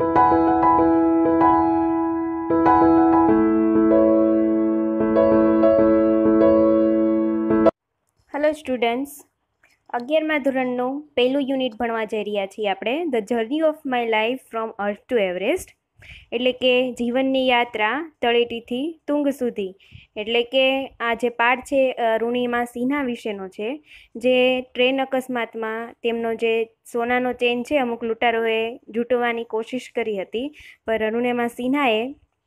Hello students અગિયારમા ધોરણનું પહેલું unit ભણવા જઈ રહ્યા છીએ આપણે the journey of my life from earth to Everest એટલે કે જીવનની યાત્રા તળેટીથી તુંગ સુધી એટલે કે આ જે પાઠ છે ઋણિમા સિન્હા વિશેનો છે જે ટ્રેન અકસ્માતમાં તેમનો જે સોનાનો ચેન છે અમુક લૂંટારોએ જૂટવાની કોશિશ કરી હતી પર અરુણિમા સિન્હાએ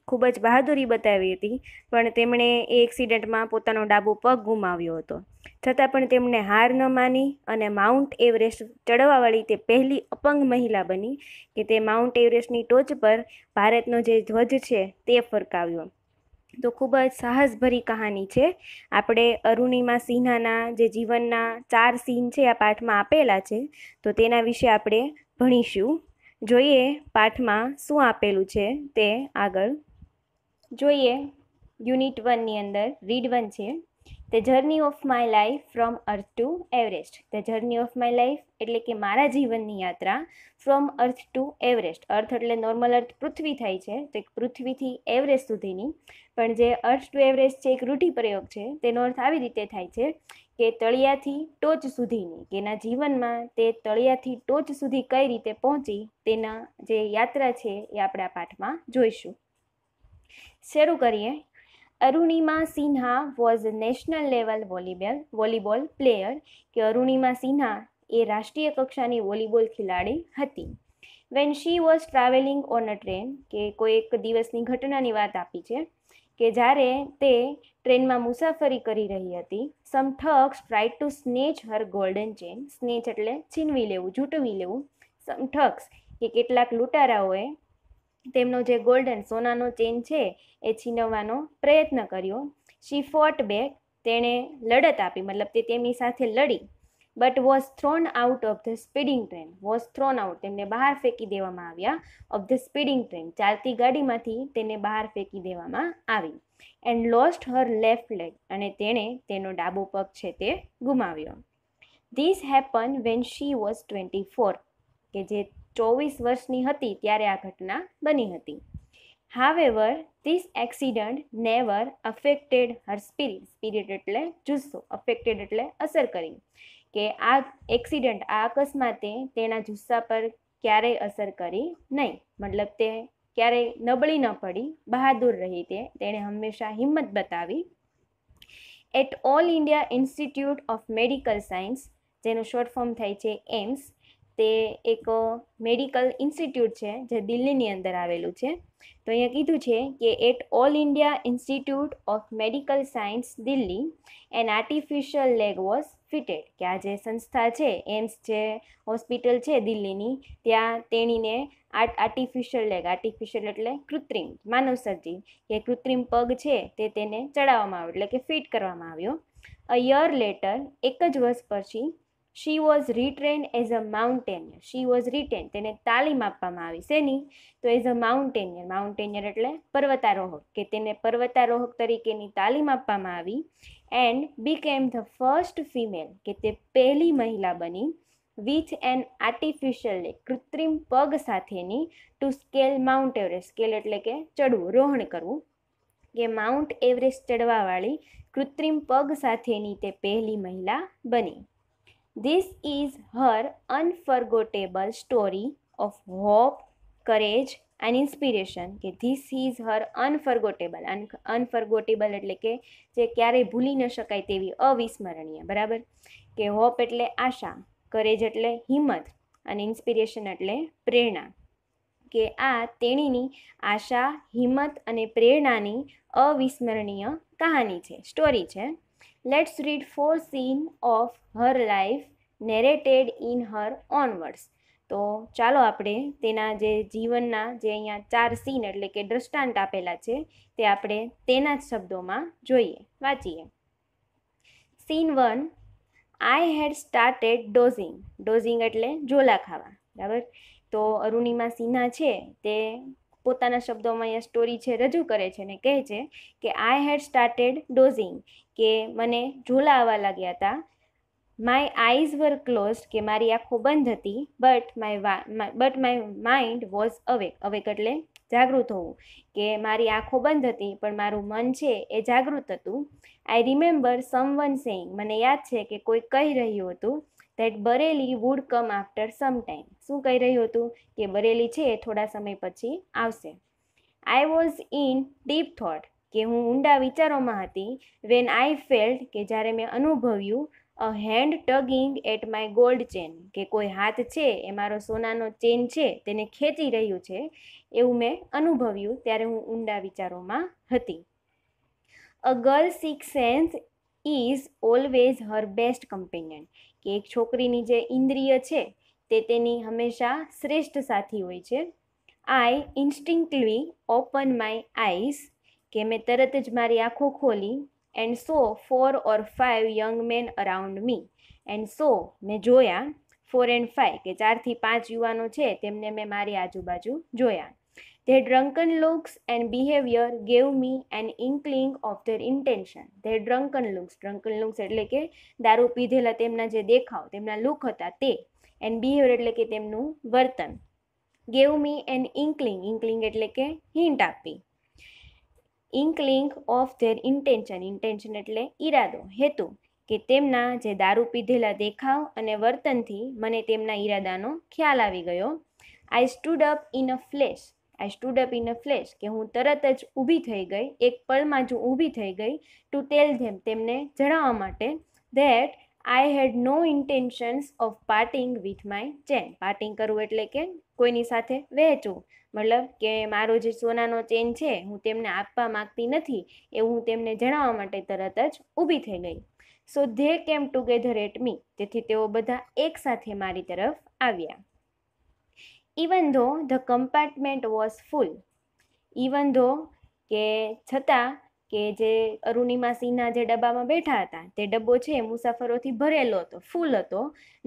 ખૂબ જ બહાદુરી બતાવી હતી પણ તેમણે એ એક્સિડન્ટમાં પોતાનો ડાબો પગ ગુમાવ્યો હતો છતાં પણ તેમણે હાર ન માની અને માઉન્ટ એવરેસ્ટ ચડવાવાળી તે પહેલી અપંગ મહિલા બની કે તે માઉન્ટ એવરેસ્ટની ટોચ પર ભારતનો જે ધ્વજ છે તે ફરકાવ્યો તો ખૂબ જ સાહસભરી કહાની છે આપણે અરુણિમા સિન્હાના જે જીવનના ચાર સીન છે આ પાઠમાં આપેલા છે તો તેના વિશે આપણે ભણીશું જોઈએ પાઠમાં શું આપેલું છે તે આગળ જોઈએ યુનિટ વનની અંદર રીડ વન છે the journey of my life from earth to Everest the journey of my life એટલે કે મારા જીવનની યાત્રા from earth to Everest earth એટલે નોર્મલ અર્થ પૃથ્વી થાય છે તો એક પૃથ્વીથી એવરેસ્ટ સુધીની પણ જે અર્થ ટુ એવરેસ્ટ છે એક રૂઢિપ્રયોગ છે તેનો અર્થ આવી રીતે થાય છે કે તળિયાથી ટોચ સુધીની કે એના જીવનમાં તે તળિયાથી ટોચ સુધી કઈ રીતે પહોંચી તેના જે યાત્રા છે એ આપણે આ પાઠમાં જોઈશું શરૂ કરીએ Arunima Sinha was a national level volleyball volleyball player કે અરુણિમા સિન્હા એ રાષ્ટ્રીય કક્ષાની વોલીબોલ ખેલાડી હતી when she was travelling on a train કે કોઈ એક દિવસની ઘટનાની વાત આપી છે કે જ્યારે તે ટ્રેનમાં મુસાફરી કરી રહી હતી some thugs try to snatch her golden chain snatch એટલે છીનવી લેવું જૂટવી લેવું સમ ઠગ્સ કે કેટલાક લૂંટારાઓએ તેમનો જે ગોલ્ડન સોનાનો ચેન છે એ છીનવવાનો પ્રયત્ન કર્યો શી ફોટ બેક તેણે લડત આપી મતલબ તે તેમની સાથે લડી but was thrown out of the speeding train was thrown out તેમને બહાર ફેંકી દેવામાં આવ્યા ઓફ ધ સ્પીડિંગ ટ્રેન ચાલતી ગાડીમાંથી તેને બહાર ફેંકી દેવામાં આવી and lost her left leg અને તેણે તેનો ડાબો પગ છે તે ગુમાવ્યો this happen when she was twenty four કે જે ચોવીસ વર્ષની હતી ત્યારે આ ઘટના બની હતી however this accident never affected her spirit spirit એટલે જુસ્સો અફેક્ટેડ એટલે અસર કરી કે આ એક્સિડન્ટ આ અકસ્માતે તેના જુસ્સા પર ક્યારેય અસર કરી નહીં મતલબ તે ક્યારેય નબળી ન પડી બહાદુર રહી તે તેણે હંમેશા હિંમત બતાવી at All India Institute of Medical Science જેનું શોર્ટ ફોર્મ થાય છે એમ્સ તે એક મેડિકલ ઇન્સ્ટિટ્યૂટ છે જે દિલ્હીની અંદર આવેલું છે તો અહીંયા કીધું છે કે at All India Institute of Medical Science Delhi an artificial leg was fitted કે આ જે સંસ્થા છે એમ્સ જે હોસ્પિટલ છે દિલ્હીની ત્યાં તેણીને આર્ટ આર્ટિફિશિયલ લેગ આર્ટિફિશિયલ એટલે કૃત્રિમ માનવસર્જી કે કૃત્રિમ પગ છે તે તેને ચડાવવામાં આવ્યો એટલે કે ફિટ કરવામાં આવ્યો અ યર લેટર એક જ વર્ષ પછી she was retrained as a mountaineer she was retrained તેને તાલીમ આપવામાં આવી શેની તો એઝ અ માઉન્ટેનિયર માઉન્ટેનિયર એટલે પર્વતારોહક કે તેને પર્વતારોહક તરીકેની તાલીમ આપવામાં આવી and became the first female કે તે પહેલી મહિલા બની વિથ એન આર્ટિફિશિયલ કૃત્રિમ પગ સાથેની to scale Mount Everest scale એટલે કે ચડવું રોહણ કરવું કે માઉન્ટ એવરેસ્ટ ચડવાવાળી કૃત્રિમ પગ સાથેની તે પહેલી મહિલા બની This is her unforgettable story of hope, courage and inspiration. કે this is her unforgettable unforgettable એટલે કે જે ક્યારેય ભૂલી ન શકાય તેવી અવિસ્મરણીય બરાબર કે હોપ એટલે આશા કરેજ એટલે હિંમત અને ઇન્સ્પિરેશન એટલે પ્રેરણા કે આ તેણીની આશા હિંમત અને પ્રેરણાની અવિસ્મરણીય કહાની છે સ્ટોરી છે let's read four scenes of her life narrated in her onwards તો ચાલો આપણે તેના જે જીવનના જે અહીંયા ચાર સીન એટલે કે દ્રષ્ટાંત આપેલા છે તે આપણે તેના જ શબ્દોમાં જોઈએ વાંચીએ scene one I had started dozing dozing એટલે ઝોલા ખાવા બરાબર તો અરુણિમા સિન્હા છે તે પોતાના શબ્દોમાં અહીંયા સ્ટોરી છે રજૂ કરે છે અને કહે છે કે આઈ હેડ સ્ટાર્ટેડ ડોઝિંગ કે મને ઝોલા આવવા લાગ્યા હતા માય આઈઝ વર ક્લોઝ કે મારી આંખો બંધ હતી બટ માય વા but my mind was awake awake એટલે જાગૃત હોવું કે મારી આંખો બંધ હતી પણ મારું મન છે એ જાગૃત હતું I remember someone saying મને યાદ છે કે કોઈ કહી રહ્યું હતું that Bareilly would come after some time શું કહી રહ્યું હતું કે બરેલી છે એ થોડા સમય પછી આવશે I was in deep thought કે હું ઊંડા વિચારોમાં હતી વેન આઈ ફેલ્ડ કે જ્યારે મેં અનુભવ્યું a hand tugging at my gold chain કે કોઈ હાથ છે એ મારો સોનાનો ચેન છે તેને ખેંચી રહ્યું છે એવું મેં અનુભવ્યું ત્યારે હું ઊંડા વિચારોમાં હતી a girl six sense is always her best companion કે એક છોકરીની જે ઇન્દ્રિય છે તે તેની હંમેશા શ્રેષ્ઠ સાથી હોય છે I instinctively open my eyes કે મેં તરત જ મારી આંખો ખોલી and saw four or five young men around me and saw મેં જોયા ફોર એન્ડ ફાઇવ કે ચારથી પાંચ યુવાનો છે તેમને મેં મારી આજુબાજુ જોયા Their drunken looks and behavior gave me an inkling of their intention. Their drunken looks, drunken looks એટલે કે દારૂ પીધેલા તેમના જે દેખાવ તેમના લુક હતા તે એન્ડ બિહેવિયર એટલે કે તેમનું વર્તન gave me an inkling inkling એટલે કે હિન્ટ આપી inkling of their intention intention એટલે ઈરાદો હેતુ કે તેમના જે દારૂ પીધેલા દેખાવ અને વર્તનથી મને તેમના ઈરાદાનો ખ્યાલ આવી ગયો I stood up in a flash I stood up in a flash કે હું તરત જ ઊભી થઈ ગઈ એક પળમાં જ ઊભી થઈ ગઈ ટુ ટેલ ધેમ તેમને જણાવવા માટે that I had no intentions of parting with my chain parting કરવું એટલે કે કોઈની સાથે વહેંચવું મતલબ કે મારો જે સોનાનો ચેન છે હું તેમને આપવા માગતી નથી એવું હું તેમને જણાવવા માટે તરત જ ઊભી થઈ ગઈ so they came together at me તેથી તેઓ બધા એકસાથે મારી તરફ આવ્યા even though the compartment was full even though કે છતાં કે જે અરુણિમા સિંહના જે ડબ્બામાં બેઠા હતા તે ડબ્બો છે મુસાફરોથી ભરેલો હતો ફૂલ હતો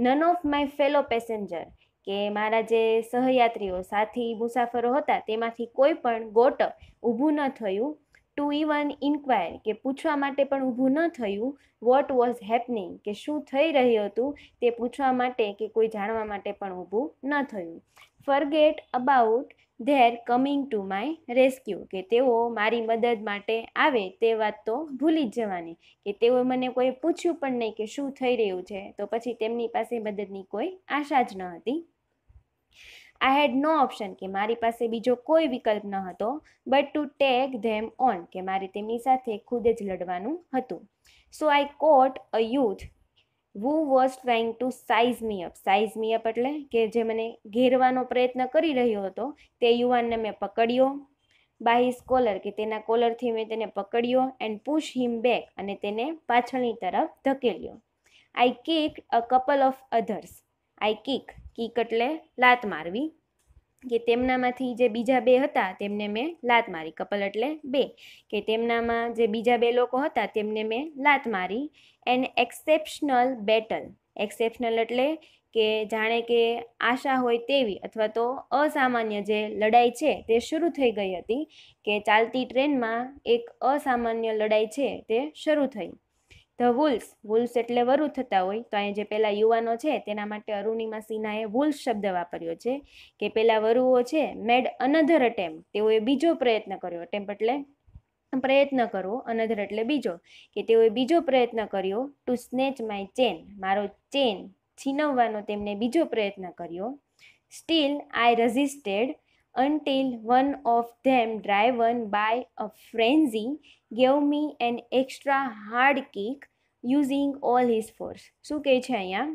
none of my fellow passenger કે મારા જે સહયાત્રીઓ સાથી મુસાફરો હતા તેમાંથી કોઈ પણ ગોટ ઊભું ન થયું ટુ ઇવન ઇન્ક્વાયર કે પૂછવા માટે પણ ઊભું ન થયું વોટ વોઝ હેપનિંગ કે શું થઈ રહ્યું હતું તે પૂછવા માટે કે કોઈ જાણવા માટે પણ ઊભું ન થયું forget about their coming to my rescue કે તેઓ મારી મદદ માટે આવે તે વાત તો ભૂલી જ જવાની કે તેઓ મને કોઈ પૂછ્યું પણ નહીં કે શું થઈ રહ્યું છે તો પછી તેમની પાસે મદદની કોઈ આશા જ ન હતી આઈ હેડ નો ઓપ્શન કે મારી પાસે બીજો કોઈ વિકલ્પ ન હતો but to take them on કે મારે તેમની સાથે ખુદ જ લડવાનું હતું so I caught a youth who was trying to size me up size me up એટલે કે જે મને ઘેરવાનો પ્રયત્ન કરી રહ્યો હતો તે યુવાનને મેં પકડ્યો બાય કોલર કે તેના કોલરથી મેં તેને પકડ્યો એન્ડ પુશ હિમ બેક અને તેને પાછળની તરફ ધકેલ્યો I kick a couple of others I kick kick એટલે લાત મારવી કે તેમનામાંથી જે બીજા બે હતા તેમને મેં લાત મારી કપલ એટલે બે કે તેમનામાં જે બીજા બે લોકો હતા તેમને મેં લાત મારી એન્ડ એક્સેપ્શનલ બેટલ એક્સેપ્શનલ એટલે કે જાણે કે આશા હોય તેવી અથવા તો અસામાન્ય જે લડાઈ છે તે શરૂ થઈ ગઈ હતી કે ચાલતી ટ્રેનમાં એક અસામાન્ય લડાઈ છે તે શરૂ થઈ ધ વુલ્સ વુલ્સ એટલે વરુ થતા હોય તો અહીંયા જે પેલા યુવાનો છે તેના માટે અરુણિમા સિન્હાએ વુલ્સ શબ્દ વાપર્યો છે કે પહેલાં વરુઓ છે મેડ અનધર અટેમ્પ તેઓએ બીજો પ્રયત્ન કર્યો અટેમ્પ એટલે પ્રયત્ન કરવો અનધર એટલે બીજો કે તેઓએ બીજો પ્રયત્ન કર્યો ટુ સ્નેચ માય ચેન મારો ચેન છીનવવાનો તેમણે બીજો પ્રયત્ન કર્યો still I resisted until one of them driven by a frenzy gave me an extra hard kick using all his force શું કહે છે અહીંયા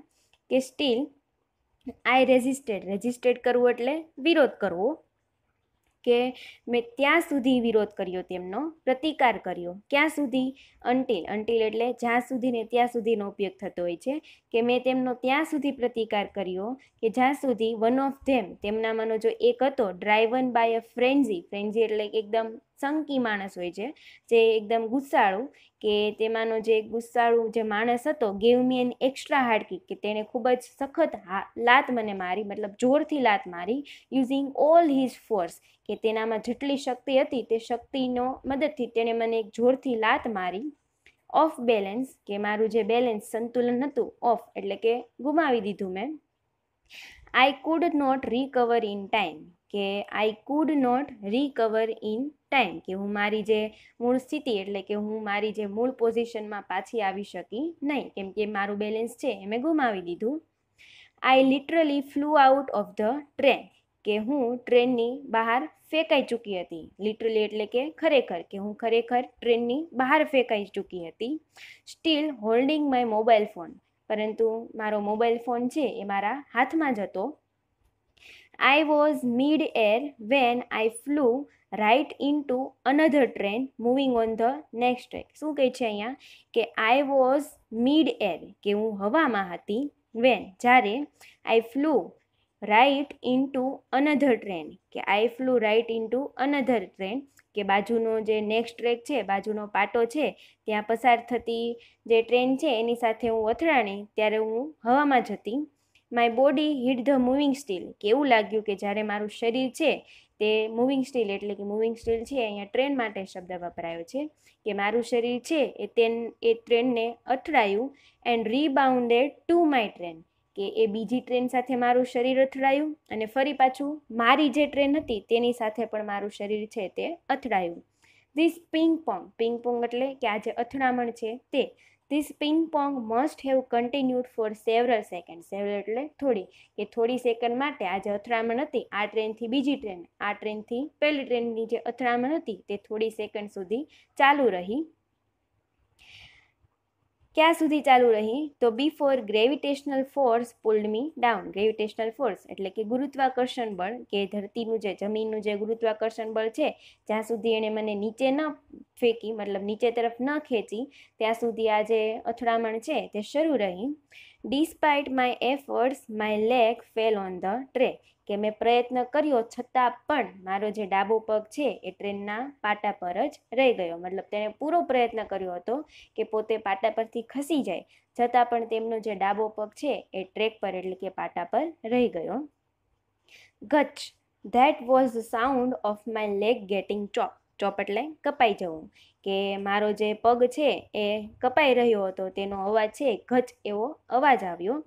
કે સ્ટીલ આઈ રેઝિસ્ટેડ રેઝિસ્ટેડ કરવું એટલે વિરોધ કરવો કે મેં ત્યાં સુધી વિરોધ કર્યો તેમનો પ્રતિકાર કર્યો ક્યાં સુધી અંટીલ અંટીલ એટલે જ્યાં સુધી ને ત્યાં સુધીનો ઉપયોગ થતો હોય છે કે મેં તેમનો ત્યાં સુધી પ્રતિકાર કર્યો કે જ્યાં સુધી વન ઓફ ધેમ તેમનામાંનો જો એક હતો ડ્રાઈવન બાય અ ફ્રેન્ઝી ફ્રેન્ઝી એટલે એકદમ સંકી માણસ હોય છે જે એકદમ ગુસ્સાળું કે તેમાંનો જે ગુસ્સાળું જે માણસ હતો gave me an extra hard kick કે તેણે ખૂબ જ સખત લાત મને મારી મતલબ જોરથી લાત મારી યુઝિંગ ઓલ હિઝ ફોર્સ કે તેનામાં જેટલી શક્તિ હતી તે શક્તિનો મદદથી તેણે મને એક જોરથી લાત મારી ઓફ બેલેન્સ કે મારું જે બેલેન્સ સંતુલન હતું ઓફ એટલે કે ગુમાવી દીધું મેં I could not recover in time કે I could not recover in time કે હું મારી જે મૂળ સ્થિતિ એટલે કે હું મારી જે મૂળ પોઝિશનમાં પાછી આવી શકી નહીં કેમ કે મારું બેલેન્સ છે એ મેં ગુમાવી દીધું I literally flew out of the train કે હું ટ્રેનની બહાર ફેંકાઈ ચૂકી હતી લિટરલી એટલે કે ખરેખર કે હું ખરેખર ટ્રેનની બહાર ફેંકાઈ ચૂકી હતી still holding my mobile phone પરંતુ મારો મોબાઈલ ફોન છે એ મારા હાથમાં જ હતો I was mid air when I flew right into another train moving on the next track શું કહે છે અહીંયા કે આઈ વોઝ મિડ એર કે હું હવામાં હતી વેન જ્યારે I flew right into another train કે I flew right into another train કે બાજુનો જે નેક્સ્ટ ટ્રેક છે બાજુનો પાટો છે ત્યાં પસાર થતી જે ટ્રેન છે એની સાથે હું અથડાણી ત્યારે હું હવામાં જતી my body hit the moving steel કે એવું લાગ્યું કે જ્યારે મારું શરીર છે તે મૂવિંગ સ્ટીલ એટલે કે મૂવિંગ સ્ટીલ છે અહીંયા ટ્રેન માટે શબ્દ વપરાયો છે કે મારું શરીર છે એ તેન એ ટ્રેનને અથડાયું and rebounded to my train કે એ બીજી ટ્રેન સાથે મારું શરીર અથડાયું અને ફરી પાછું મારી જે ટ્રેન હતી તેની સાથે પણ મારું શરીર છે તે અથડાયું this ping pong ping pong એટલે કે આ જે અથડામણ છે તે this ping pong must have continued for several second several એટલે થોડી કે થોડી સેકન્ડ માટે આજે અથડામણ હતી આ ટ્રેનથી બીજી ટ્રેન આ ટ્રેનથી પહેલી ટ્રેનની જે અથડામણ હતી તે થોડી સેકન્ડ સુધી ચાલુ રહી ક્યાં સુધી ચાલુ રહી તો before gravitational force pulled me down gravitational force એટલે કે ગુરુત્વાકર્ષણ બળ કે ધરતીનું જે જમીનનું જે ગુરુત્વાકર્ષણ બળ છે જ્યાં સુધી એણે મને નીચે ન ફેંકી મતલબ નીચે તરફ ન ખેંચી ત્યાં સુધી આ જે અથડામણ છે તે શરૂ રહી despite my efforts my leg fell on the track કે મેં પ્રયત્ન કર્યો છતાં પણ મારો જે ડાબો પગ છે એ ટ્રેનના પાટા પર જ રહી ગયો મતલબ તેણે પૂરો પ્રયત્ન કર્યો હતો કે પોતે પાટા પરથી ખસી જાય છતાં પણ તેમનો જે ડાબો પગ છે એ ટ્રેક પર એટલે કે પાટા પર રહી ગયો ગચ્છ that was the sound of my leg getting chop chop એટલે કપાઈ જવું કે મારો જે પગ છે એ કપાઈ રહ્યો હતો તેનો અવાજ છે ઘચ એવો અવાજ આવ્યો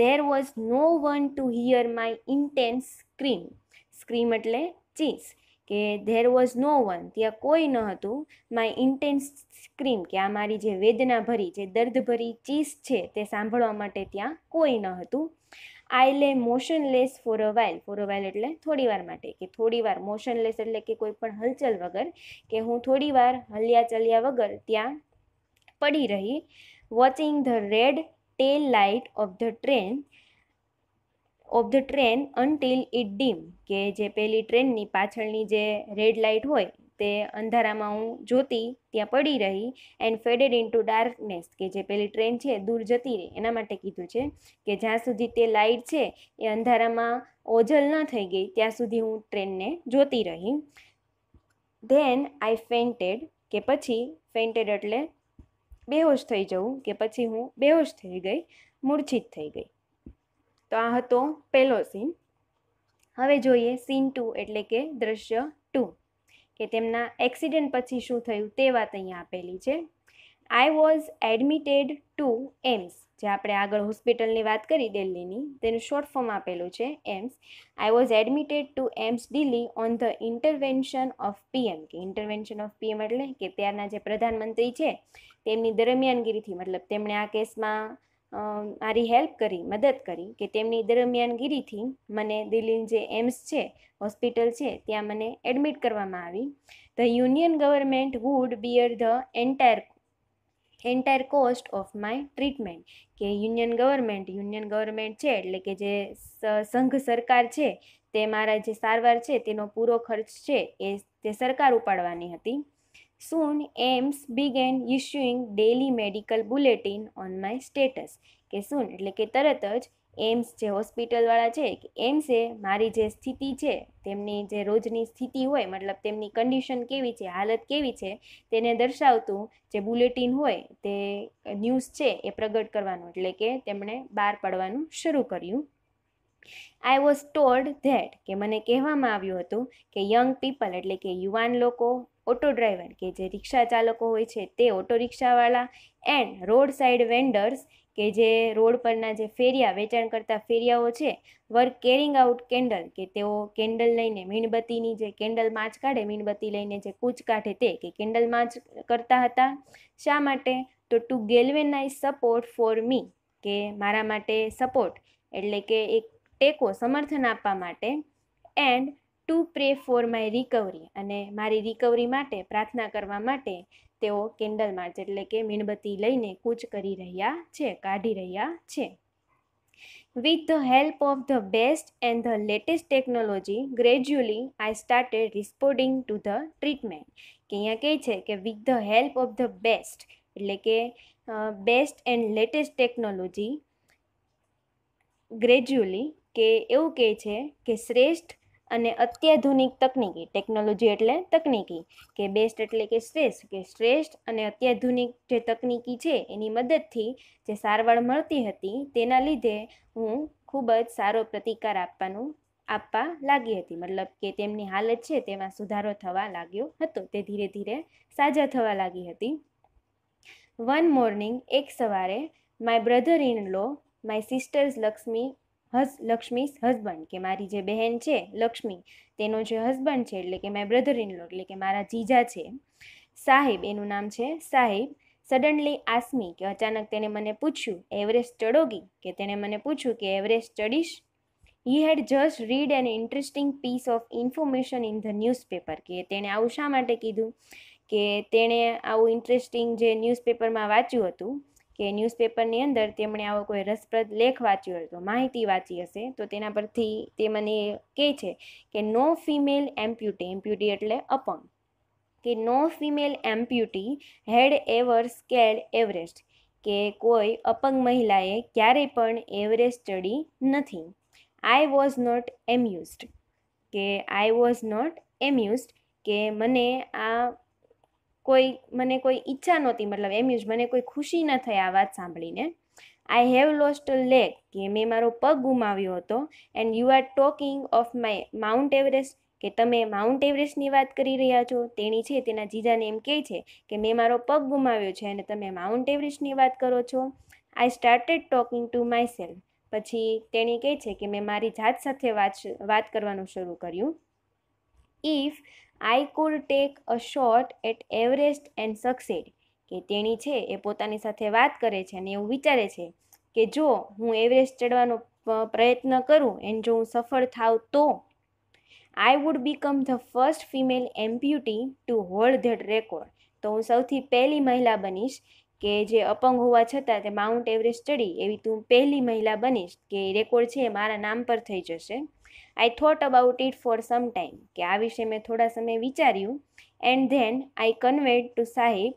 there was no one to hear my intense scream scream એટલે ચીઝ કે ધેર વોઝ નો વન ત્યાં કોઈ ન હતું માય ઇન્ટેન્સ સ્ક્રીમ કે આ મારી જે વેદના ભરી જે દર્દ ભરી ચીસ છે તે સાંભળવા માટે ત્યાં કોઈ ન હતું I lay motionless for a while for a while એટલે થોડી વાર માટે કે થોડી વાર મોશનલેસ એટલે કે કોઈ પણ હલચલ વગર કે હું થોડી વાર હલ્યા ચલ્યા વગર ત્યાં પડી રહી watching the red tail light of the train of the train until it dim કે જે પેલી ટ્રેનની પાછળની જે રેડ લાઇટ હોય તે અંધારામાં હું જોતી ત્યાં પડી રહી and faded into darkness કે જે પેલી ટ્રેન છે દૂર જતી રહી એના માટે કીધું છે કે જ્યાં સુધી તે લાઇટ છે એ અંધારામાં ઓજલ ન થઈ ગઈ ત્યાં સુધી હું ટ્રેનને જોતી રહી ધેન આઈ ફેન્ટેડ કે પછી ફેન્ટેડ એટલે બેહોશ થઈ જવું કે પછી હું બેહોશ થઈ ગઈ મૂર્છિત થઈ ગઈ તો આ હતો પહેલો સીન હવે જોઈએ સીન ટુ એટલે કે દ્રશ્ય ટુ કે તેમના એક્સિડન્ટ પછી શું થયું તે વાત અહીંયા આપેલી છે I was admitted to AIIMS જે આપણે આગળ હોસ્પિટલની વાત કરી દિલ્હીની તેનું શોર્ટ ફોર્મ આપેલું છે AIIMS I was admitted to AIIMS Delhi on the intervention of PM કે ઇન્ટરવેન્શન ઓફ પીએમ એટલે કે ત્યારના જે પ્રધાનમંત્રી છે તેમની દરમિયાનગીરીથી મતલબ તેમણે આ કેસમાં મારી હેલ્પ કરી મદદ કરી કે તેમની દરમિયાનગીરીથી મને દિલ્હીની જે એમ્સ છે હોસ્પિટલ છે ત્યાં મને એડમિટ કરવામાં આવી the union government would bear the entire entire cost of my treatment કે યુનિયન ગવર્મેન્ટ યુનિયન ગવર્મેન્ટ છે એટલે કે જે સંઘ સરકાર છે તે મારા જે સારવાર છે તેનો પૂરો ખર્ચ છે એ તે સરકાર ઉપાડવાની હતી Soon, AIIMS began issuing daily medical bulletin on my status કે soon એટલે કે તરત જ એમ્સ જે હોસ્પિટલવાળા છે કે એમ્સે મારી જે સ્થિતિ છે તેમની જે રોજની સ્થિતિ હોય મતલબ તેમની કન્ડિશન કેવી છે હાલત કેવી છે તેને દર્શાવતું જે બુલેટિન હોય તે ન્યૂઝ છે એ પ્રગટ કરવાનું એટલે કે તેમણે બહાર પાડવાનું શરૂ કર્યું આઈ વોઝ ટોલ્ડ ધેટ કે મને કહેવામાં આવ્યું હતું કે યંગ પીપલ એટલે કે યુવાન લોકો ઓટો ડ્રાઈવર કે જે રિક્ષા ચાલકો હોય છે તે ઓટો રિક્ષાવાળા એન્ડ રોડ સાઇડ વેન્ડર્સ કે જે રોડ પરના જે ફેરિયા વેચાણ કરતા ફેરિયાઓ છે વર્ક કેરિંગ આઉટ કેન્ડલ કે તેઓ કેન્ડલ લઈને મીણબત્તીની જે કેન્ડલ માર્ચ કાઢે મીણબત્તી લઈને જે કૂચ કાઢે તે કે કેન્ડલ માર્ચ કરતા હતા શા માટે તો to galvanise support for me કે મારા માટે સપોર્ટ એટલે કે એક ટેકો સમર્થન આપવા માટે and to pray for my recovery અને મારી રિકવરી માટે પ્રાર્થના કરવા માટે તેઓ કેન્ડલ માર્ચ એટલે કે મીણબત્તી લઈને કૂચ કરી રહ્યા છે કાઢી રહ્યા છે with the help of the best and the latest technology gradually I started responding to the treatment કે અહીંયા કહે છે કે with the help of the best એટલે કે best and latest technology gradually કે એવું કહે છે કે શ્રેષ્ઠ અને અત્યાધુનિક તકનિકી ટેકનોલોજી એટલે તકનિકી કે બેસ્ટ એટલે કે શ્રેષ્ઠ કે શ્રેષ્ઠ અને અત્યાધુનિક જે તકનિકી છે એની મદદથી જે સારવાર મળતી હતી તેના લીધે હું ખૂબ જ સારો પ્રતિકાર આપવાનું આપવા લાગી હતી મતલબ કે તેમની હાલત છે તેમાં સુધારો થવા લાગ્યો હતો તે ધીરે ધીરે સાજા થવા લાગી હતી વન મોર્નિંગ એક સવારે my brother in law my sisters Lakshmi હસ લક્ષ્મી હસબન્ડ કે મારી જે બહેન છે લક્ષ્મી તેનો જે હસબન્ડ છે એટલે કે મેં બ્રધર ઇન લો એટલે કે મારા જીજા છે સાહેબ એનું નામ છે સાહેબ સડનલી આસમી કે અચાનક તેણે મને પૂછ્યું એવરેસ્ટ ચડોગી કે તેણે મને પૂછ્યું કે એવરેસ્ટ ચડીશ he had just read an interesting piece of information in the newspaper કે તેણે આવું શા માટે કીધું કે તેણે આવું ઇન્ટરેસ્ટિંગ જે ન્યૂઝપેપરમાં વાંચ્યું હતું કે ન્યૂઝપેપરની અંદર તેમણે આવો કોઈ રસપ્રદ લેખ વાંચ્યો હતો માહિતી વાંચી હશે તો તેના પરથી તે મને કહે છે કે નો ફિમેલ એમ્પ્યુટી એમ્પ્યુટી એટલે અપંગ કે no female amputee had ever scaled Everest કે કોઈ અપંગ મહિલાએ ક્યારેય પણ એવરેસ્ટ ચડી નથી આઈ વોઝ નોટ એમ્યુઝડ કે આઈ વોઝ નોટ એમ્યુઝડ કે મને આ કોઈ મને કોઈ ઈચ્છા નહોતી મતલબ એમ યુઝ મને કોઈ ખુશી ન થઈ આ વાત સાંભળીને આઈ હેવ લોસ્ટ લેગ કે મેં મારો પગ ગુમાવ્યો હતો and you are talking of my Mount Everest કે તમે માઉન્ટ એવરેસ્ટની વાત કરી રહ્યા છો તેણી છે તેના જીજાને એમ કહે છે કે મેં મારો પગ ગુમાવ્યો છે અને તમે માઉન્ટ એવરેસ્ટની વાત કરો છો I started talking to myself પછી તેણી કહે છે કે મેં મારી જાત સાથે વાત વાત કરવાનું શરૂ કર્યું if I could take a shot at Everest and succeed કે તેણી છે એ પોતાની સાથે વાત કરે છે અને એવું વિચારે છે કે જો હું એવરેસ્ટ ચડવાનો પ્રયત્ન કરું એન્ડ જો હું સફળ થાવ તો I would become the first female amputee to hold that record તો હું સૌથી પહેલી મહિલા બનીશ કે જે અપંગ હોવા છતાં તે માઉન્ટ એવરેસ્ટ ચડી એવી તું પહેલી મહિલા બનીશ કે રેકોર્ડ છે એ મારા નામ પર થઈ જશે I thought about it for some time કે આ વિશે મેં થોડા સમય વિચાર્યું and then I conveyed to સાહેબ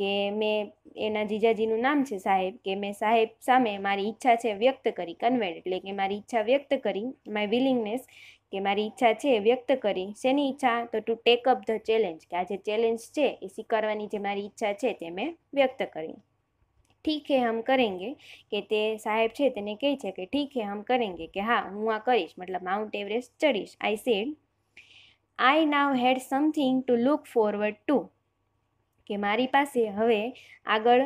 કે મેં એના જીજાજીનું નામ છે સાહેબ કે મેં સાહેબ સામે મારી ઈચ્છા છે વ્યક્ત કરી કન્વેટ એટલે કે મારી ઈચ્છા વ્યક્ત કરી માય વિલિંગનેસ કે મારી ઈચ્છા છે વ્યક્ત કરી શેની ઈચ્છા તો to take up the challenge કે આ જે ચેલેન્જ છે એ સ્વીકારવાની જે મારી ઈચ્છા છે તે મેં વ્યક્ત કરી ઠીક હે હમ કરેંગે કે તે સાહેબ છે તેને કહે છે કે ઠીક હે હમ કરેંગે કે હા હું આ કરીશ મતલબ માઉન્ટ એવરેસ્ટ ચડીશ I said I now had something to look forward to કે મારી પાસે હવે આગળ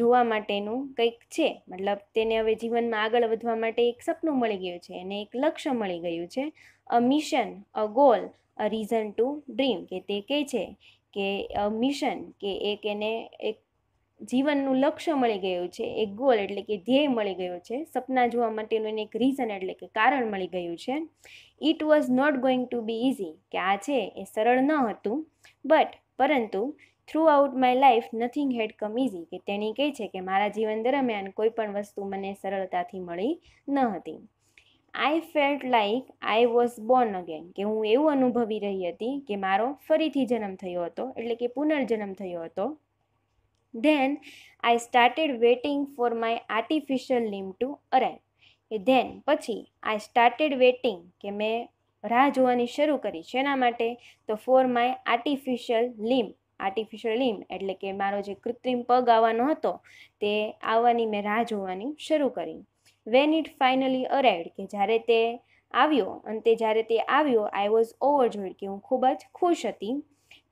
જોવા માટેનું કંઈક છે મતલબ તેને હવે જીવનમાં આગળ વધવા માટે એક સપનું મળી ગયું છે એને એક લક્ષ્ય મળી ગયું છે a mission a goal a reason to dream કે તે કહે છે કે મિશન કે એક એને એક જીવનનું લક્ષ્ય મળી ગયું છે એક ગોલ એટલે કે ધ્યેય મળી ગયો છે સપના જોવા માટેનું એને એક રીઝન એટલે કે કારણ મળી ગયું છે it was not going to be easy કે આ છે એ સરળ ન હતું બટ પરંતુ throughout my life nothing had come easy કે તેણી કહે છે કે મારા જીવન દરમિયાન કોઈ પણ વસ્તુ મને સરળતાથી મળી ન હતી I felt like I was born again કે હું એવું અનુભવી રહી હતી કે મારો ફરીથી જન્મ થયો હતો એટલે કે પુનર્જન્મ થયો હતો then I started waiting for my my limb to to એ ધેન પછી આઈ સ્ટાર્ટેડ વેટિંગ કે મેં રાહ જોવાની શરૂ કરી શેના માટે તો for my artificial limb artificial limb એટલે કે મારો જે કૃત્રિમ પગ આવવાનો હતો તે આવવાની મેં રાહ જોવાની શરૂ કરી વેન ઇટ ફાઇનલી અરાઇવડ કે જ્યારે તે આવ્યો અને તે જ્યારે તે આવ્યો આઈ વોઝ ઓવરજોઈડ કે હું ખૂબ જ ખુશ હતી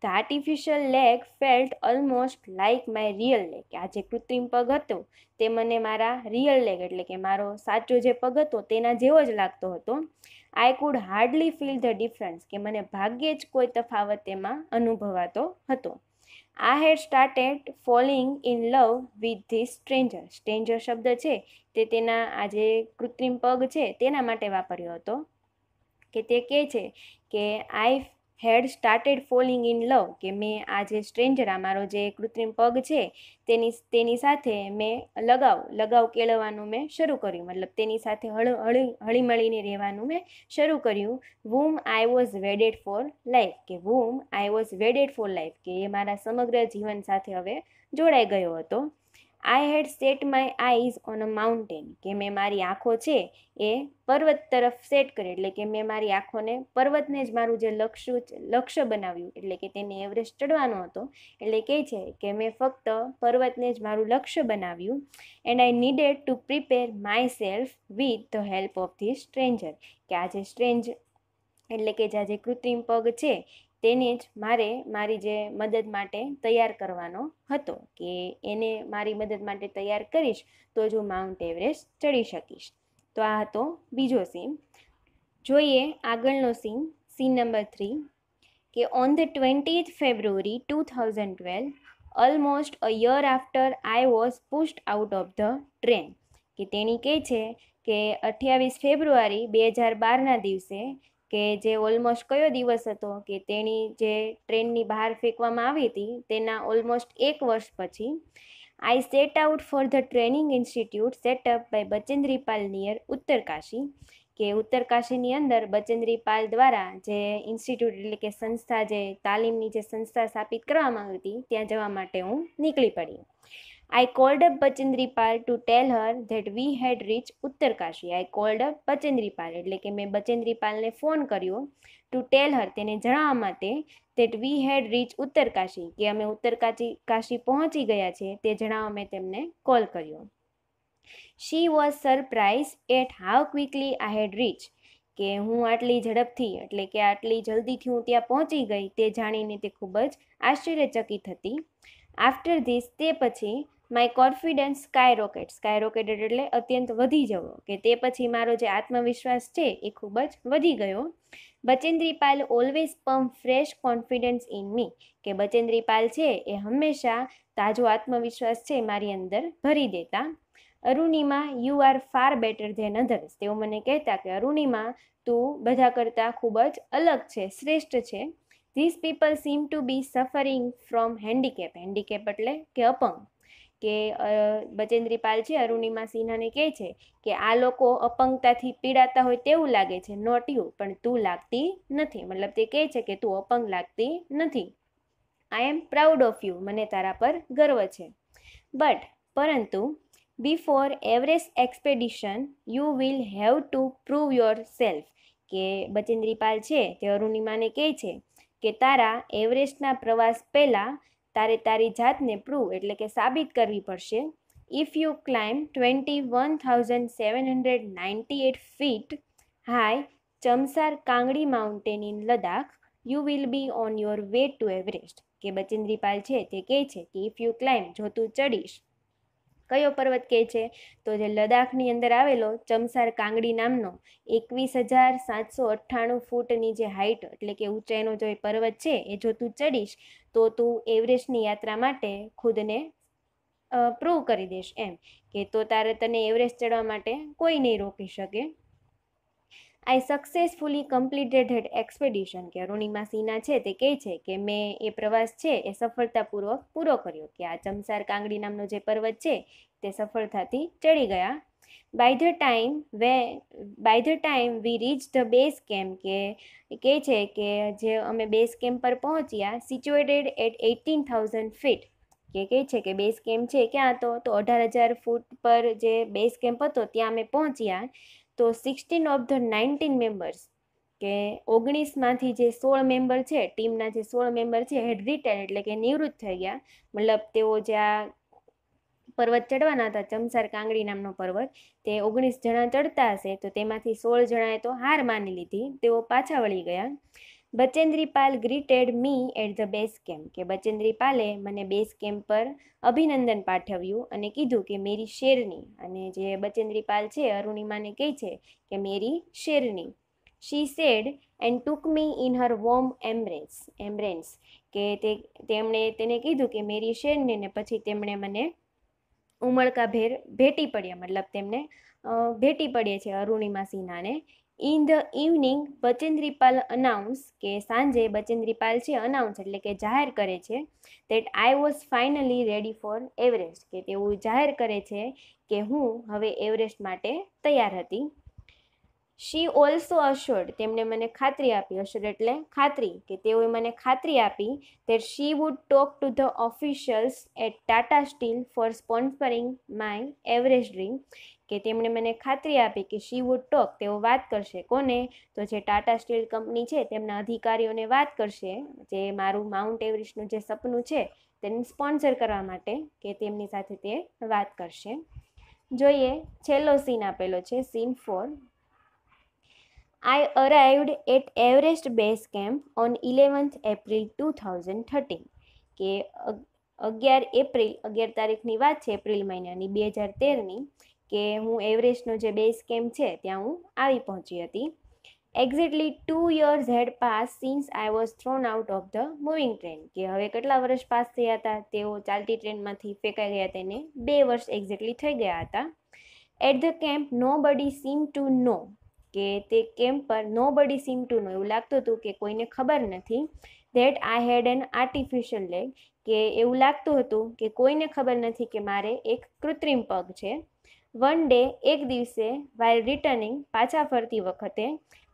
the artificial leg felt almost like my real leg કે આ જે કૃત્રિમ પગ હતો તે મને મારા રિયલ લેગ એટલે કે મારો સાચો જે પગ હતો તેના જેવો જ લાગતો હતો I could hardly feel the difference કે મને ભાગ્યે જ કોઈ તફાવત એમાં અનુભવાતો હતો આ had started falling in love with the stranger stranger શબ્દ છે તે તેના આ જે કૃત્રિમ પગ છે તેના માટે વાપર્યો હતો કે તે કહે છે કે I had started falling in love કે મેં આ જે સ્ટ્રેન્જર આ મારો જે કૃત્રિમ પગ છે તેની તેની સાથે મેં લગાવ લગાવ કેળવવાનું મેં શરૂ કર્યું મતલબ તેની સાથે હળ હળી હળીમળીને રહેવાનું મેં શરૂ કર્યું whom I was wedded for life કે whom I was wedded for life કે એ મારા સમગ્ર જીવન સાથે હવે જોડાઈ ગયો હતો I had set my eyes on a mountain કે મેં મારી આંખો છે એ પર્વત તરફ સેટ કરી એટલે કે મેં મારી આંખોને પર્વતને જ મારું જે લક્ષ્ય લક્ષ્ય બનાવ્યું એટલે કે તેને એવરેસ્ટ ચડવાનો હતો એટલે કહે છે કે મેં ફક્ત પર્વતને જ મારું લક્ષ્ય બનાવ્યું and I needed to prepare myself with the help of the stranger કે આ જે સ્ટ્રેન્જ એટલે કે જે આજે કૃત્રિમ પગ છે તેને જ મારે મારી જે મદદ માટે તૈયાર કરવાનો હતો કે એને મારી મદદ માટે તૈયાર કરીશ તો જ હું માઉન્ટ એવરેસ્ટ ચડી શકીશ તો આ હતો બીજો સીન જોઈએ આગળનો સીન સીન નંબર થ્રી કે on the twenty February two thousand twelve almost a year after I was pushed out of the train કે તેણી કહે છે કે અઠ્યાવીસ ફેબ્રુઆરી બે હજાર બારના દિવસે કે જે ઓલમોસ્ટ કયો દિવસ હતો કે તેણી જે ટ્રેનની બહાર ફેંકવામાં આવી હતી તેના ઓલમોસ્ટ એક વર્ષ પછી I set out for the training institute setup by Bachendri Pal near Uttarkashi કે ઉત્તરકાશીની અંદર બચેન્દ્રીપાલ દ્વારા જે ઇન્સ્ટિટ્યૂટ એટલે કે સંસ્થા જે તાલીમની જે સંસ્થા સ્થાપિત કરવામાં આવી હતી ત્યાં જવા માટે હું નીકળી પડી I called up Bachindri to tell her that we had had Uttarkashi I called up up એટલે કે મેં બચેન્દ્રી ફોન કર્યો ટુ ટેલ હર તેને જણાવવા માટે ધેટ વી હેડ રીચ ઉત્તરકાશી કે અમે ઉત્તરકાશી કાશી પહોંચી ગયા છે તે જણાવવા મેં તેમને કોલ કર્યો she was surprise at how quickly I had reach કે હું આટલી ઝડપથી એટલે કે આટલી જલ્દીથી હું ત્યાં પહોંચી ગઈ તે જાણીને તે ખૂબ જ આશ્ચર્યચકિત હતી આફ્ટર ધીસ તે પછી my confidence skyrocket skyrocketed એટલે અત્યંત વધી જવો કે તે પછી મારો જે આત્મવિશ્વાસ છે એ ખૂબ જ વધી ગયો Bachendri Pal Pal always pump fresh confidence in me કે બચેન્દ્રી છે એ હંમેશા તાજો આત્મવિશ્વાસ છે મારી અંદર ભરી દેતા Arunima you are far better than others તેઓ મને કહેતા કે અરુણિમા તું બધા કરતાં ખૂબ જ અલગ છે શ્રેષ્ઠ છે this people seem to be suffering from handicap handicap એટલે કે અપંગ કે બચેન્દ્રીપાલ છે અરુણિમા સિન્હાને કહે છે કે આ લોકો અપંગતાથી પીડાતા હોય તેવું લાગે છે નોટ યુ પણ તું લાગતી નથી મતલબ તે કહે છે કે તું અપંગ લાગતી નથી I am proud of you મને તારા પર ગર્વ છે બટ પરંતુ before Everest expedition you will have to prove yourself કે બચેન્દ્રીપાલ છે તે અરુણિમાને કહે છે કે તારા એવરેસ્ટના પ્રવાસ પહેલાં તારે તારી જાતને પ્રૂવ એટલે કે સાબિત કરવી પડશે if you climb twenty one thousand seven hundred ninety eight feet high Chamser Kangri mountain in Ladakh you will be on your way to Everest કે બચેન્દ્રીપાલ છે તે કહે છે કે ઇફ યુ ક્લાઇમ્બ જો તું ચડીશ કયો પર્વત કહે છે તો જે લદ્દાખની અંદર આવેલો ચમસાર કાંગડી નામનો એકવીસ હજાર સાતસો અઠ્ઠાણું ફૂટની જે હાઇટ એટલે કે ઊંચાઈનો જે પર્વત છે એ જો તું ચડીશ તો તું એવરેસ્ટની યાત્રા માટે ખુદને પ્રૂવ કરી દઈશ એમ કે તો તારે તને એવરેસ્ટ ચડવા માટે કોઈ નહીં રોકી શકે I successfully completed had expedition કે અરુણિમા સિન્હા છે તે કહે છે કે મેં એ પ્રવાસ છે એ સફળતાપૂર્વક પૂરો કર્યો કે આ ચમસાર કાંગડી નામનો જે પર્વત છે તે સફળતાથી ચડી ગયા by the time way by the time we reach the base camp કે કહે છે કે જે અમે બેઝ કેમ્પ પર પહોંચ્યા situated at eighteen thousand feet કે કહે છે કે બેઝ કેમ્પ છે ક્યાં હતો તો અઢાર હજાર ફૂટ પર જે બેઝ કેમ્પ હતો ત્યાં અમે પહોંચ્યા તો sixteen of the nineteen members કે ઓગણીસમાંથી જે સોળ મેમ્બર છે ટીમના જે સોળ મેમ્બર છે હેડ રિટાયર એટલે કે નિવૃત્ત થઈ ગયા મતલબ તેઓ જે આ પર્વત ચડવાના હતા ચમસાર કાંગડી નામનો પર્વત તે ઓગણીસ જણા ચડતા હશે તો તેમાંથી સોળ જણાએ તો હાર માની લીધી તેઓ પાછા વળી ગયા Bachendri Pal Pal greeted me at the base camp કે બચેન્દ્રી મને બેઝ કેમ્પ પર અભિનંદન પાઠવ્યું અને કીધું કે મેરી શેરની અને જે બચેન્દ્રીપાલ છે અરુણિમાને કહી છે કે મેરી શેરની she said and took me in her warm embrace embrace કે તે તેમણે તેને કીધું કે મેરી શેરની ને પછી તેમણે મને ઉમળકાભેર ભેટી પડ્યા મતલબ તેમને ભેટી પડે છે અરુણિમા સિન્હાને in the evening Bachendri Pal announce કે સાંજે બચેન્દ્રીપાલ છે અનાઉન્સ એટલે કે જાહેર કરે છે that I was finally ready for Everest કે તેઓ જાહેર કરે છે કે હું હવે એવરેસ્ટ માટે તૈયાર હતી શી ઓલ્સો અશ્યોર્ડ તેમણે મને ખાતરી આપી અશ્યોર એટલે ખાતરી કે તેઓએ મને ખાતરી આપી that she would talk to the officials at Tata Steel for sponsoring my Everest dream કે તેમણે મને ખાતરી આપી કે શી વુડ ટોક તેઓ વાત કરશે કોને તો જે ટાટા સ્ટીલ કંપની છે તેમના અધિકારીઓને વાત કરશે જે મારું માઉન્ટ એવરેસ્ટનું જે સપનું છે તેને સ્પોન્સર કરવા માટે કે તેમની સાથે તે વાત કરશે જોઈએ છેલ્લો સીન આપેલો છે scene four I arrived at Everest base camp on eleventh April two thousand thirteen કે અગિયાર એપ્રિલ અગિયાર તારીખની વાત છે એપ્રિલ મહિનાની બે હજાર તેરની કે હું એવરેસ્ટનો જે બેઝ કેમ્પ છે ત્યાં હું આવી પહોંચી હતી exactly two years had pass since I was thrown out of the moving train કે હવે કેટલા વર્ષ પાસ થયા હતા તેઓ ચાલતી ટ્રેનમાંથી ફેંકાઈ ગયા તેને બે વર્ષ એક્ઝેક્ટલી થઈ ગયા હતા એટ ધ કેમ્પ નો બડી સીમ ટુ નો કે તે કેમ્પ પર નો બડી સીમ ટુ નો એવું લાગતું હતું કે કોઈને ખબર નથી that I had an artificial leg કે એવું લાગતું હતું કે કોઈને ખબર નથી કે મારે એક કૃત્રિમ પગ છે વન ડે એક દિવસે વાઇલ રિટર્નિંગ પાછા ફરતી વખતે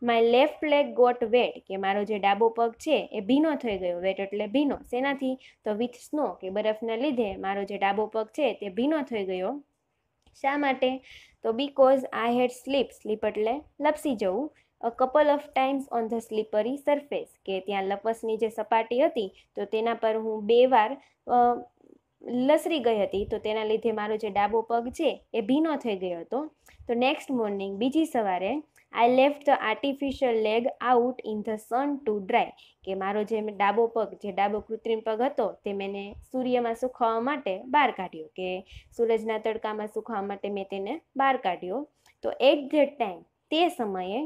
my left leg got wet કે મારો જે ડાબો પગ છે એ ભીનો થઈ ગયો વેટ એટલે ભીનો શેનાથી તો વિથ સ્નો કે બરફને લીધે મારો જે ડાબો પગ છે તે ભીનો થઈ ગયો શા માટે તો because I had slip slip એટલે લપસી જવું a couple of times on the slippery surface કે ત્યાં લપસની જે સપાટી હતી તો તેના પર હું બે વાર લસરી ગઈ હતી તો તેના લીધે મારો જે ડાબો પગ છે એ ભીનો થઈ ગયો હતો તો નેક્સ્ટ મોર્નિંગ બીજી સવારે I left the artificial leg out in the sun to dry કે મારો જે ડાબો પગ જે ડાબો કૃત્રિમ પગ હતો તે મેને સૂર્યમાં સુખાવા માટે બહાર કાઢ્યો કે સૂરજના તડકામાં સુખાવા માટે મેં તેને બહાર કાઢ્યો તો એટ ધેટ ટાઈમ તે સમયે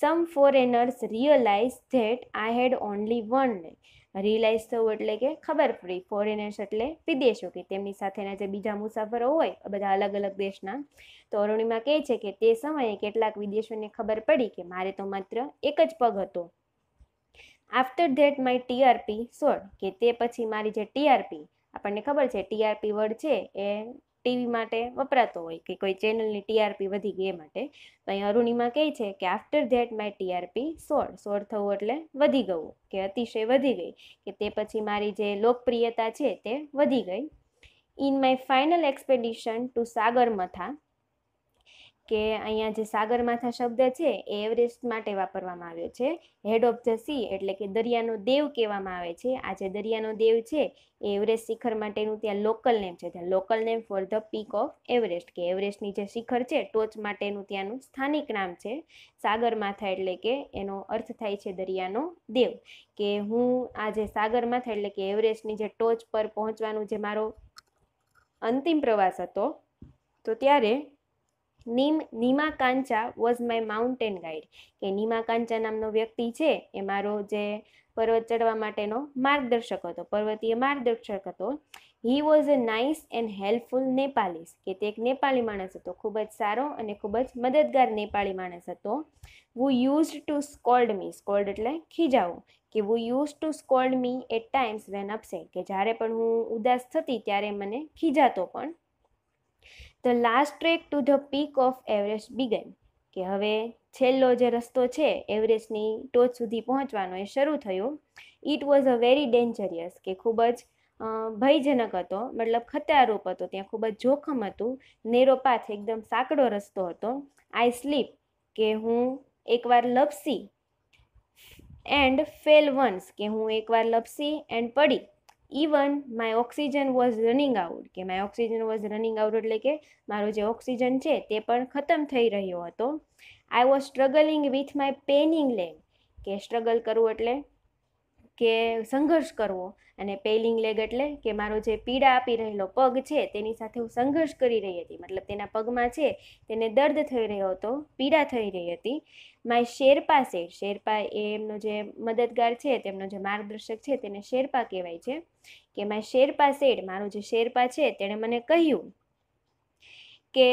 some foreigners realise that I had only one leg realise થવું એટલે કે ખબર પડી ફોરેનર્સ એટલે વિદેશો કે તેમની સાથેના જે બીજા મુસાફરો હોય બધા અલગ અલગ દેશના તો અરુણિમા કહે છે કે તે સમયે કેટલાક વિદેશોને ખબર પડી કે મારે તો માત્ર એક જ પગ હતો આફ્ટર ધેટ માય ટીઆરપી સોળ કે તે પછી મારી જે ટીઆરપી આપણને ખબર છે ટીઆરપી વર્ડ છે એ ટીવી માટે વપરાતો હોય કે કોઈ ચેનલની ટીઆરપી વધી ગઈ એ માટે તો અહીં અરુણિમા કહે છે કે આફ્ટર ધેટ માય ટીઆરપી સોળ સોળ થવું એટલે વધી ગયું કે અતિશય વધી ગઈ કે તે પછી મારી જે લોકપ્રિયતા છે તે વધી ગઈ in my final expedition to Sagarmatha કે અહીંયા જે સાગરમાથા શબ્દ છે એ એવરેસ્ટ માટે વાપરવામાં આવ્યો છે હેડ ઓફ ધ સી એટલે કે દરિયાનો દેવ કહેવામાં આવે છે આ જે દરિયાનો દેવ છે એ એવરેસ્ટ શિખર માટેનું ત્યાં લોકલ નેમ છે ત્યાં local name for the peak of Everest કે એવરેસ્ટની જે શિખર છે ટોચ માટેનું ત્યાંનું સ્થાનિક નામ છે સાગરમાથા એટલે કે એનો અર્થ થાય છે દરિયાનો દેવ કે હું આ જે સાગરમાથા એટલે કે એવરેસ્ટની જે ટોચ પર પહોંચવાનું જે મારો અંતિમ પ્રવાસ હતો તો ત્યારે નીમ Nima Kancha was my mountain guide કે નીમા કાંચા નામનો વ્યક્તિ છે એ મારો જે પર્વત ચડવા માટેનો માર્ગદર્શક હતો પર્વતીય માર્ગદર્શક હતો he was a nice and helpful Nepalese કે તે એક નેપાળી માણસ હતો ખૂબ જ સારો અને ખૂબ જ મદદગાર નેપાળી માણસ હતો who used to scold me scold એટલે ખીજાવું કે who used to scold me at times when upset કે જ્યારે પણ હું ઉદાસ થતી ત્યારે મને ખીજાતો પણ the last trek to the peak of Everest began કે હવે છેલ્લો જે રસ્તો છે એવરેસ્ટની ટોચ સુધી પહોંચવાનો એ શરૂ થયો it was a very dangerous કે ખૂબ જ ભયજનક હતો મતલબ ખતરારૂપ હતો ત્યાં ખૂબ જ જોખમ હતું નેરો પાથ એકદમ સાંકડો રસ્તો હતો આઈ સ્લીપ કે હું એકવાર લપસી એન્ડ ફેલ વન્સ કે હું એકવાર લપસી એન્ડ પડી even my oxygen was running out કે my oxygen was running out એટલે કે મારો જે ઓક્સિજન છે તે પણ ખતમ થઈ રહ્યો હતો I was struggling with my paining leg કે સ્ટ્રગલ કરવું એટલે કે સંઘર્ષ કરવો અને પેલિંગ લેગ એટલે કે મારો જે પીડા આપી રહેલો પગ છે તેની સાથે હું સંઘર્ષ કરી રહી હતી મતલબ તેના પગમાં છે તેને દર્દ થઈ રહ્યો હતો પીડા થઈ રહી હતી માય શેરપા શેર શેરપા એ એમનો જે મદદગાર છે તેમનો જે માર્ગદર્શક છે તેને શેરપા કહેવાય છે કે માય શેરપા શેર મારો જે શેરપા છે તેણે મને કહ્યું કે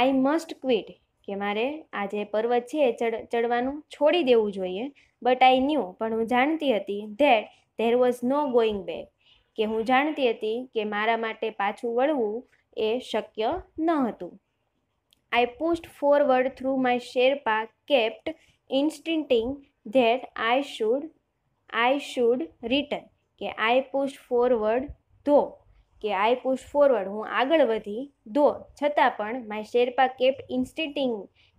આઈ મસ્ટ ક્વિટ કે મારે આ જે પર્વત છે એ ચડ ચડવાનું છોડી દેવું જોઈએ બટ આઈ ન્યૂ પણ હું જાણતી હતી that there was no going back કે હું જાણતી હતી કે મારા માટે પાછું વળવું એ શક્ય ન હતું I pushed forward through my Sherpa kept insisting that I should I should return કે આઈ પુસ્ટ ફોરવર્ડ ધો કે આઈ પુશ ફોરવર્ડ હું આગળ વધી દો છતાં પણ માય શેરપા કેપ્ટ ઇન્સ્ટિટિંગ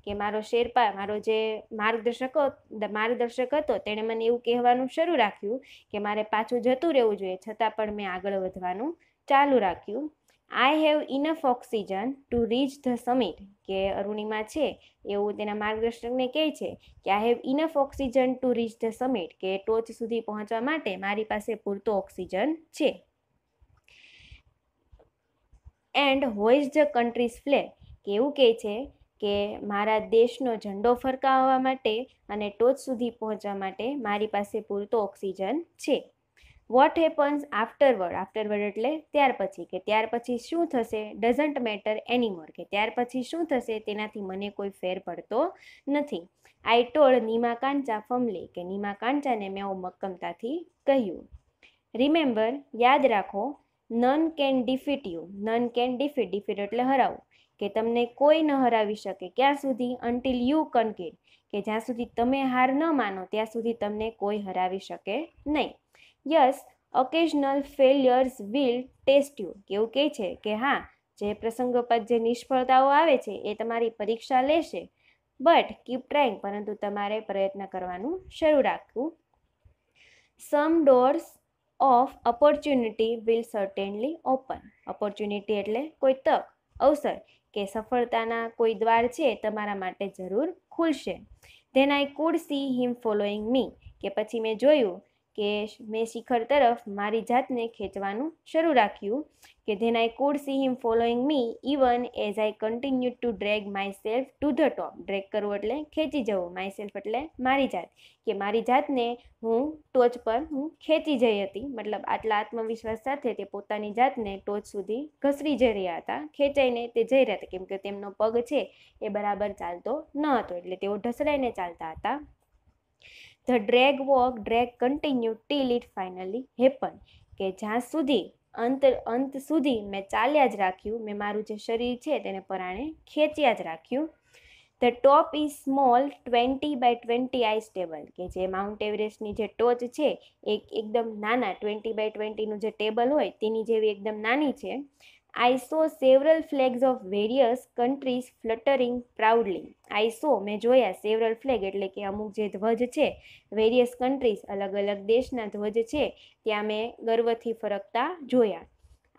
કે મારો શેરપા મારો જે માર્ગદર્શક માર્ગદર્શક હતો તેણે મને એવું કહેવાનું શરૂ રાખ્યું કે મારે પાછું જતું રહેવું જોઈએ છતાં પણ મેં આગળ વધવાનું ચાલુ રાખ્યું I have enough oxygen to reach the summit કે અરુણિમા છે એવું તેના માર્ગદર્શકને કહે છે કે I have enough oxygen to reach the summit કે ટોચ સુધી પહોંચવા માટે મારી પાસે પૂરતો ઓક્સિજન છે and hoist the country's flag કેવું કહે છે કે મારા દેશનો ઝંડો ફરકાવવા માટે અને ટોચ સુધી પહોંચવા માટે મારી પાસે પૂરતો ઓક્સિજન છે વોટ હેપન્સ આફ્ટરવર્ડ આફ્ટરવર્ડ એટલે ત્યાર પછી કે ત્યાર પછી શું થશે ડઝન્ટ મેટર એનીમોર કે ત્યાર પછી શું થશે તેનાથી મને કોઈ ફેર પડતો નથી આઈ ટોળ નીમા કાંચા ફમલી કે નીમા કાંચાને મેં મક્કમતાથી કહ્યું રિમેમ્બર યાદ રાખો none can defeat you none can defeat defeat એટલે હરાવું કે તમને કોઈ ન હરાવી શકે ક્યાં સુધી અન્ટિલ યુ કનકેટ કે જ્યાં સુધી તમે હાર ન માનો ત્યાં સુધી તમને કોઈ હરાવી શકે નહીં yes occasional failures will test you કેવું કહે છે કે હા જે પ્રસંગો પ્રસંગોપદ જે નિષ્ફળતાઓ આવે છે એ તમારી પરીક્ષા લેશે બટ કીપ ટ્રાઈંગ પરંતુ તમારે પ્રયત્ન કરવાનું શરૂ રાખવું some doors of opportunity will certainly open opportunity એટલે કોઈ તક અવસર કે સફળતાના કોઈ દ્વાર છે તમારા માટે જરૂર ખુલશે then I could see him following me કે પછી મેં જોયું કે મેં શિખર તરફ મારી જાતને ખેંચવાનું શરૂ રાખ્યું કે then I could see him following me even as I continue to drag myself to the top drag કરવું એટલે ખેંચી જવું માય સેલ્ફ એટલે મારી જાત કે મારી જાતને હું ટોચ પર હું ખેંચી જઈ હતી મતલબ આટલા આત્મવિશ્વાસ સાથે તે પોતાની જાતને ટોચ સુધી ઘસરી જઈ રહ્યા હતા ખેંચાઈને તે જઈ રહ્યા હતા કેમ કે તેમનો પગ છે એ બરાબર ચાલતો ન હતો એટલે તેઓ ઢસડાઈને ચાલતા હતા the drag walk drag continue till it finally happen કે જ્યાં સુધી અંત અંત સુધી મેં ચાલ્યા જ રાખ્યું મેં મારું જે શરીર છે તેને પરાણે ખેંચ્યા જ રાખ્યું the top is small twenty by twenty ice table કે જે માઉન્ટ એવરેસ્ટની જે ટોચ છે એક એકદમ નાના ટ્વેન્ટી બાય ટ્વેન્ટીનું જે ટેબલ હોય તેની જેવી એકદમ નાની છે I saw several flags of various countries fluttering proudly. I saw મેં જોયા several flag એટલે કે અમુક જે ધ્વજ છે various countries અલગ અલગ દેશના ધ્વજ છે ત્યાં મેં ગર્વથી ફરકતા જોયા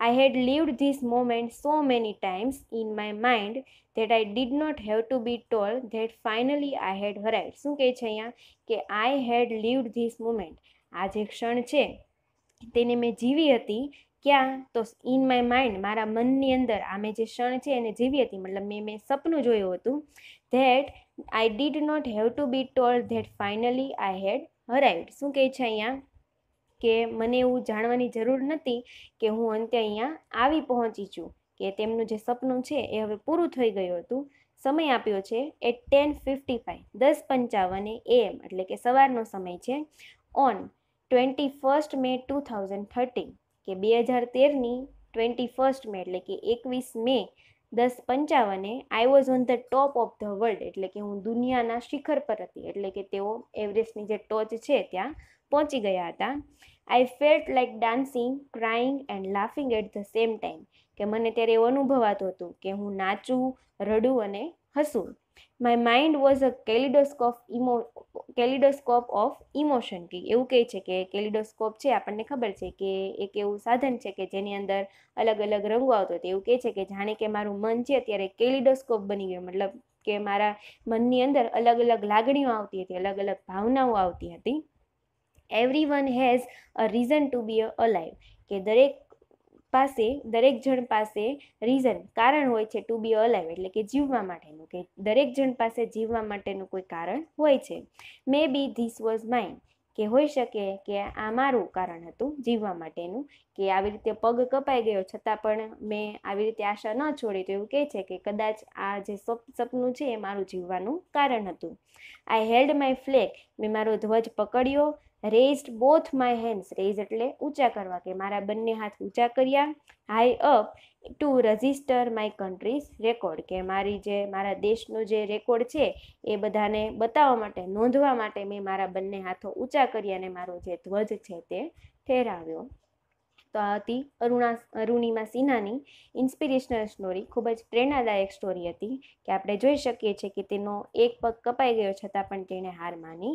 I had lived this moment so many times in my mind that I did not have to be told that finally I had arrived. શું કહે છે અહીંયા કે I had lived this moment આ જે ક્ષણ છે તેને મેં જીવી હતી ક્યાં તો ઇન માય માઇન્ડ મારા મનની અંદર આમે જે ક્ષણ છે એને જીવી હતી મતલબ મેં મેં સપનું જોયું હતું that I did not have to be told that finally I had હરાઈડ શું કહે છે અહીંયા કે મને એવું જાણવાની જરૂર નથી કે હું અંતે અહીંયા આવી પહોંચી છું કે તેમનું જે સપનું છે એ હવે પૂરું થઈ ગયું હતું સમય આપ્યો છે એ ટેન ફિફ્ટી ફાઇવ દસ પંચાવને એમ એટલે કે સવારનો સમય છે on twenty first May two thousand thirty કે બે હજાર તેરની ટ્વેન્ટી ફર્સ્ટ મે એટલે કે એકવીસ મે દસ પંચાવને I was on the top of the world એટલે કે હું દુનિયાના શિખર પર હતી એટલે કે તેઓ એવરેસ્ટની જે ટોચ છે ત્યાં પહોંચી ગયા હતા I felt like dancing crying and laughing at the same time કે મને ત્યારે એવું અનુભવાતું હતું કે હું નાચું રડું અને હસું my mind was a kaleidoscope emo kaleidoscope of emotion કે એવું કહે છે કે કેલિડોસ્કોપ છે આપણને ખબર છે કે એક એવું સાધન છે કે જેની અંદર અલગ અલગ રંગો આવતો હતો એવું કહે છે કે જાણે કે મારું મન છે અત્યારે કેલિડોસ્કોપ બની ગયું મતલબ કે મારા મનની અંદર અલગ અલગ લાગણીઓ આવતી હતી અલગ અલગ ભાવનાઓ આવતી હતી every one has a reason to be a alive કે દરેક પાસે દરેક જણ પાસે રીઝન કારણ હોય છે ટુ બી અલાઈવ એટલે કે જીવવા માટેનું કે દરેક જણ પાસે જીવવા માટેનું કોઈ કારણ હોય છે maybe this was mine કે હોઈ શકે કે આ મારું કારણ હતું જીવવા માટેનું કે આવી રીતે પગ કપાઈ ગયો છતાં પણ મેં આવી રીતે આશા ન છોડી તો એવું કહે છે કે કદાચ આ જે સપનું છે એ મારું જીવવાનું કારણ હતું આઈ હેલ્ડ માય ફ્લેગ મેં મારો ધ્વજ પકડ્યો raised both my hands raise એટલે ઊંચા કરવા કે મારા બંને હાથ ઊંચા કર્યા high up to register my country's record કે મારી જે મારા દેશનો જે રેકોર્ડ છે એ બધાને બતાવવા માટે નોંધવા માટે મેં મારા બંને હાથો ઊંચા કર્યા અને મારો જે ધ્વજ છે તે ઠેરાવ્યો તો આ હતી અરુણા અરુણિમા સિન્હાની ઇન્સ્પિરેશનલ સ્ટોરી ખૂબ જ પ્રેરણાદાયક સ્ટોરી હતી કે આપણે જોઈ શકીએ છીએ કે તેનો એક પગ કપાઈ ગયો છતાં પણ તેણે હાર માની